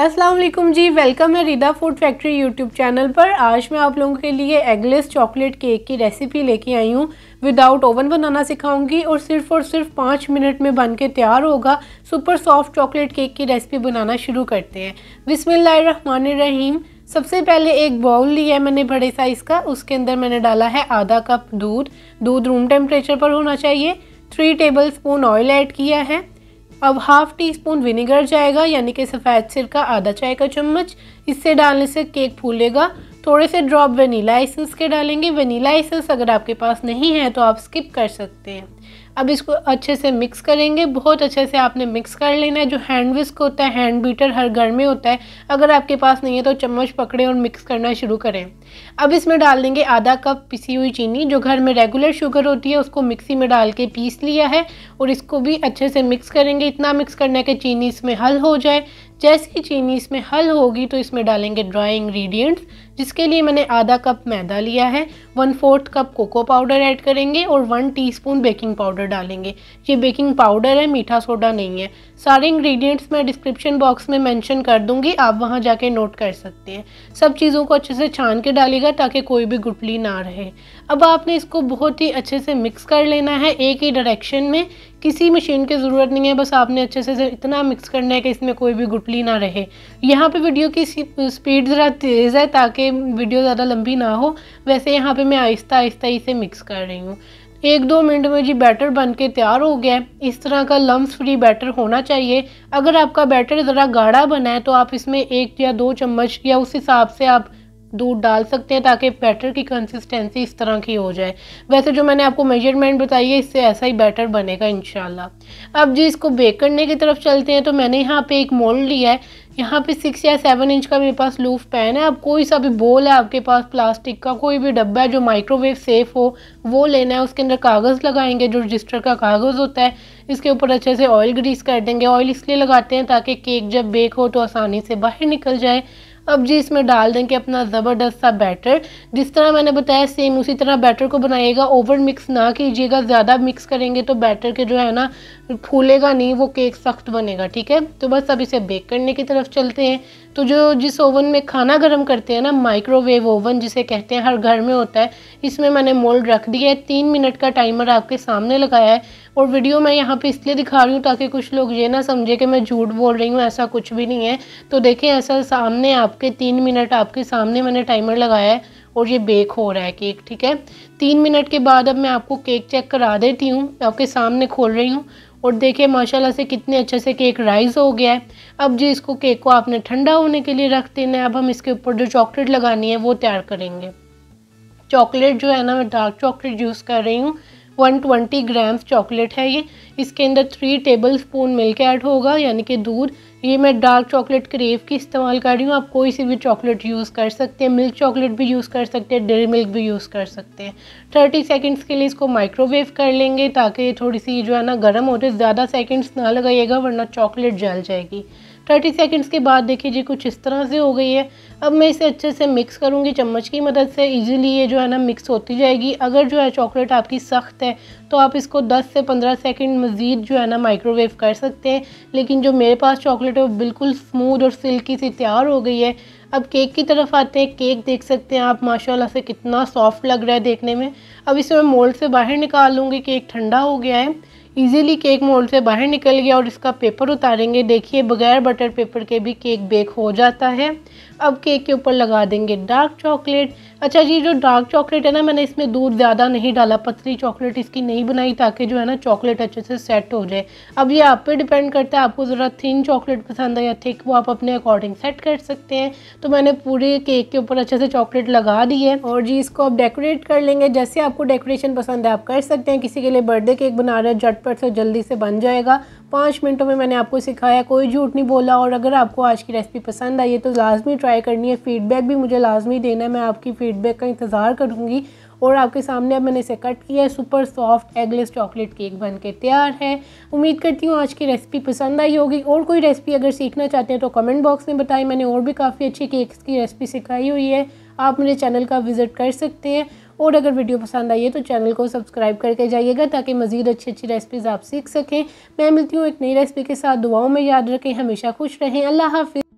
अस्सलाम वालेकुम जी वेलकम है Rida food factory YouTube channel पर आज मैं आप लोगों के लिए एगलेस चॉकलेट केक की रेसिपी लेके आई हूँ विदाउट ओवन बनाना सिखाऊंगी और सिर्फ और सिर्फ पाँच मिनट में बन के तैयार होगा सुपर सॉफ्ट चॉकलेट केक की रेसिपी बनाना शुरू करते हैं बिसमीम सबसे पहले एक बाउल लिया है मैंने बड़े साइज़ का उसके अंदर मैंने डाला है आधा कप दूध दूध रूम टेम्परेचर पर होना चाहिए three tablespoon oil add किया है अब हाफ टी स्पून विनेगर जाएगा यानी कि सफ़ेद सिरका आधा चाय का चम्मच इससे डालने से केक फूलेगा थोड़े से ड्रॉप वनीला एसेंस के डालेंगे वनीला एसेंस अगर आपके पास नहीं है तो आप स्किप कर सकते हैं अब इसको अच्छे से मिक्स करेंगे बहुत अच्छे से आपने मिक्स कर लेना है जो हैंड विस्क होता है हैंड बीटर हर घर में होता है अगर आपके पास नहीं है तो चम्मच पकड़ें और मिक्स करना शुरू करें अब इसमें डाल देंगे आधा कप पिसी हुई चीनी जो घर में रेगुलर शुगर होती है उसको मिक्सी में डाल के पीस लिया है और इसको भी अच्छे से मिक्स करेंगे इतना मिक्स करना है कि चीनी इसमें हल हो जाए जैसे चीनी इसमें हल होगी तो इसमें डालेंगे ड्राई इंग्रेडिएंट्स जिसके लिए मैंने आधा कप मैदा लिया है one fourth cup cocoa powder add करेंगे और वन टीस्पून बेकिंग पाउडर डालेंगे ये बेकिंग पाउडर है मीठा सोडा नहीं है सारे इंग्रेडिएंट्स मैं डिस्क्रिप्शन बॉक्स में मेंशन कर दूंगी आप वहाँ जाके नोट कर सकते हैं सब चीज़ों को अच्छे से छान के डालेगा ताकि कोई भी गुटली ना रहे अब आपने इसको बहुत ही अच्छे से मिक्स कर लेना है एक ही डायरेक्शन में किसी मशीन की ज़रूरत नहीं है बस आपने अच्छे से इतना मिक्स करना है कि इसमें कोई भी गुटली ना रहे यहाँ पे वीडियो की स्पीड ज़रा तेज़ है ताकि वीडियो ज़्यादा लंबी ना हो वैसे यहाँ पे मैं आहिस्ता आहिस्ता इसे मिक्स कर रही हूँ एक दो मिनट में जी बैटर बन के तैयार हो गया है इस तरह का लम्स फ्री बैटर होना चाहिए अगर आपका बैटर ज़रा गाढ़ा बना है तो आप इसमें एक या दो चम्मच या उस हिसाब से आप दूध डाल सकते हैं ताकि बैटर की कंसिस्टेंसी इस तरह की हो जाए वैसे जो मैंने आपको मेजरमेंट बताई है इससे ऐसा ही बैटर बनेगा इन अब जी इसको बेक करने की तरफ चलते हैं तो मैंने यहाँ पे एक मोल्ड लिया है यहाँ पे सिक्स या सेवन इंच का मेरे पास लूफ पैन है आप कोई सा भी बोल है आपके पास प्लास्टिक का कोई भी डब्बा है जो माइक्रोवेव सेफ़ हो वो लेना है उसके अंदर कागज़ लगाएंगे जो रजिस्टर का कागज़ होता है इसके ऊपर अच्छे से ऑयल ग्रीस कर देंगे ऑयल इसलिए लगाते हैं ताकि केक जब बेक हो तो आसानी से बाहर निकल जाए अब जी इसमें डाल देंगे अपना ज़बरदस्त सा बैटर जिस तरह मैंने बताया सेम उसी तरह बैटर को बनाइएगा ओवर मिक्स ना कीजिएगा ज़्यादा मिक्स करेंगे तो बैटर के जो है ना फूलेगा नहीं वो केक सख्त बनेगा ठीक है तो बस अब इसे बेक करने की तरफ चलते हैं तो जो जिस ओवन में खाना गर्म करते हैं ना माइक्रोवेव ओवन जिसे कहते हैं हर घर में होता है इसमें मैंने मोल्ड रख दिया है तीन मिनट का टाइमर आपके सामने लगाया है और वीडियो मैं यहाँ पे इसलिए दिखा रही हूँ ताकि कुछ लोग ये ना समझे कि मैं झूठ बोल रही हूँ ऐसा कुछ भी नहीं है तो देखें ऐसा सामने आपके तीन मिनट आपके सामने मैंने टाइमर लगाया है और ये बेक हो रहा है केक ठीक है तीन मिनट के बाद अब मैं आपको केक चेक करा देती हूँ आपके सामने खोल रही हूँ और देखिए माशाल्लाह से कितने अच्छे से केक राइज़ हो गया है अब जी इसको केक को आपने ठंडा होने के लिए रख देना है अब हम इसके ऊपर जो चॉकलेट लगानी है वो तैयार करेंगे चॉकलेट जो है ना मैं डार्क चॉकलेट यूज़ कर रही हूँ 120 ग्राम्स चॉकलेट है ये इसके अंदर three tablespoon milk add होगा यानी कि दूध ये मैं डार्क चॉकलेट क्रेव की इस्तेमाल कर रही हूँ आप कोई सी भी चॉकलेट यूज़ कर सकते हैं मिल्क चॉकलेट भी यूज़ कर सकते हैं डेरी मिल्क भी यूज़ कर सकते हैं थर्टी सेकेंड्स के लिए इसको माइक्रोवेव कर लेंगे ताकि ये थोड़ी सी जो है ना गर्म हो जाए ज़्यादा सेकेंड्स ना लगाइएगा वरना चॉकलेट जल जाएगी थर्टी सेकेंड्स के बाद देखिए जी कुछ इस तरह से हो गई है अब मैं इसे अच्छे से मिक्स करूँगी चम्मच की मदद से ईजिली ये जो है ना मिक्स होती जाएगी अगर जो है चॉकलेट आपकी सख्त है तो आप इसको दस से पंद्रह सेकेंड मज़ीद जो है ना माइक्रोवेव कर सकते हैं लेकिन जो मेरे पास चॉकलेट डेकोरेटिव बिल्कुल स्मूथ और सिल्की सी तैयार हो गई है अब केक की तरफ आते हैं केक देख सकते हैं आप माशाल्लाह से कितना सॉफ्ट लग रहा है देखने में अब इसे मैं मोल्ड से बाहर निकाल लूँगी केक ठंडा हो गया है ईजिली केक मोल्ड से बाहर निकल गया और इसका पेपर उतारेंगे देखिए बगैर बटर पेपर के भी केक बेक हो जाता है अब केक के ऊपर लगा देंगे डार्क चॉकलेट अच्छा जी जो डार्क चॉकलेट है ना मैंने इसमें दूध ज़्यादा नहीं डाला पतली चॉकलेट इसकी नहीं बनाई ताकि जो है ना चॉकलेट अच्छे से सेट हो जाए अब ये आप पे डिपेंड करता है आपको ज़रा थिन चॉकलेट पसंद है या थिक वो आप अपने अकॉर्डिंग सेट कर सकते हैं तो मैंने पूरे केक के ऊपर अच्छे से चॉकलेट लगा दी है और जी इसको आप डेकोरेट कर लेंगे जैसे आपको डेकोरेशन पसंद है आप कर सकते हैं किसी के लिए बर्थडे केक बना रहे हैं झटपट से जल्दी से बन जाएगा पाँच मिनटों में मैंने आपको सिखाया कोई झूठ नहीं बोला और अगर आपको आज की रेसिपी पसंद आई है तो लाजमी ट्राई करनी है फ़ीडबैक भी मुझे लाजमी देना है मैं आपकी फ़ीडबैक का इंतज़ार करूँगी और आपके सामने अब मैंने इसे कट किया है super soft eggless chocolate cake बन के तैयार है उम्मीद करती हूँ आज की रेसिपी पसंद आई होगी और कोई रेसिपी अगर सीखना चाहते हैं तो कमेंट बॉक्स में बताएं मैंने और भी काफ़ी अच्छी केक्स की रेसिपी सिखाई हुई है आप मेरे चैनल का विज़िट कर सकते हैं और अगर वीडियो पसंद आई है तो चैनल को सब्सक्राइब करके जाइएगा ताकि मज़ीद अच्छी अच्छी रेसिपीज़ आप सीख सकें मैं मिलती हूँ एक नई रेसिपी के साथ दुआओं में याद रखें हमेशा खुश रहें अल्लाह हाफि